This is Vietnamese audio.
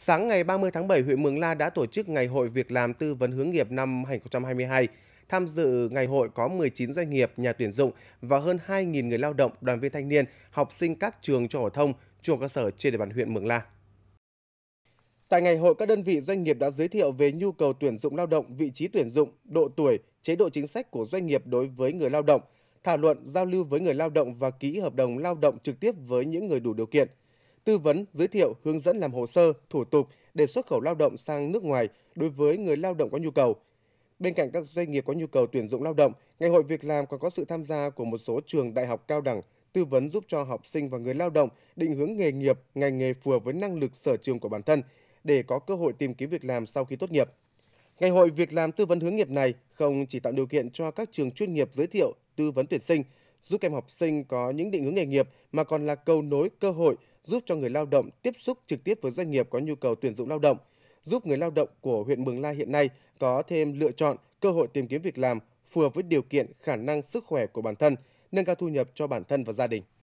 Sáng ngày 30 tháng 7, huyện Mường La đã tổ chức Ngày hội Việc làm tư vấn hướng nghiệp năm 2022. Tham dự ngày hội có 19 doanh nghiệp, nhà tuyển dụng và hơn 2.000 người lao động, đoàn viên thanh niên, học sinh các trường trung học thông, trường cơ sở trên địa bàn huyện Mường La. Tại ngày hội, các đơn vị doanh nghiệp đã giới thiệu về nhu cầu tuyển dụng lao động, vị trí tuyển dụng, độ tuổi, chế độ chính sách của doanh nghiệp đối với người lao động, thảo luận, giao lưu với người lao động và ký hợp đồng lao động trực tiếp với những người đủ điều kiện – tư vấn, giới thiệu, hướng dẫn làm hồ sơ, thủ tục để xuất khẩu lao động sang nước ngoài đối với người lao động có nhu cầu. Bên cạnh các doanh nghiệp có nhu cầu tuyển dụng lao động, Ngày hội việc làm còn có sự tham gia của một số trường đại học cao đẳng tư vấn giúp cho học sinh và người lao động định hướng nghề nghiệp, ngành nghề phù hợp với năng lực sở trường của bản thân để có cơ hội tìm kiếm việc làm sau khi tốt nghiệp. Ngày hội việc làm tư vấn hướng nghiệp này không chỉ tạo điều kiện cho các trường chuyên nghiệp giới thiệu, tư vấn tuyển sinh giúp các em học sinh có những định hướng nghề nghiệp mà còn là cầu nối cơ hội giúp cho người lao động tiếp xúc trực tiếp với doanh nghiệp có nhu cầu tuyển dụng lao động, giúp người lao động của huyện Mường La hiện nay có thêm lựa chọn, cơ hội tìm kiếm việc làm phù hợp với điều kiện, khả năng, sức khỏe của bản thân, nâng cao thu nhập cho bản thân và gia đình.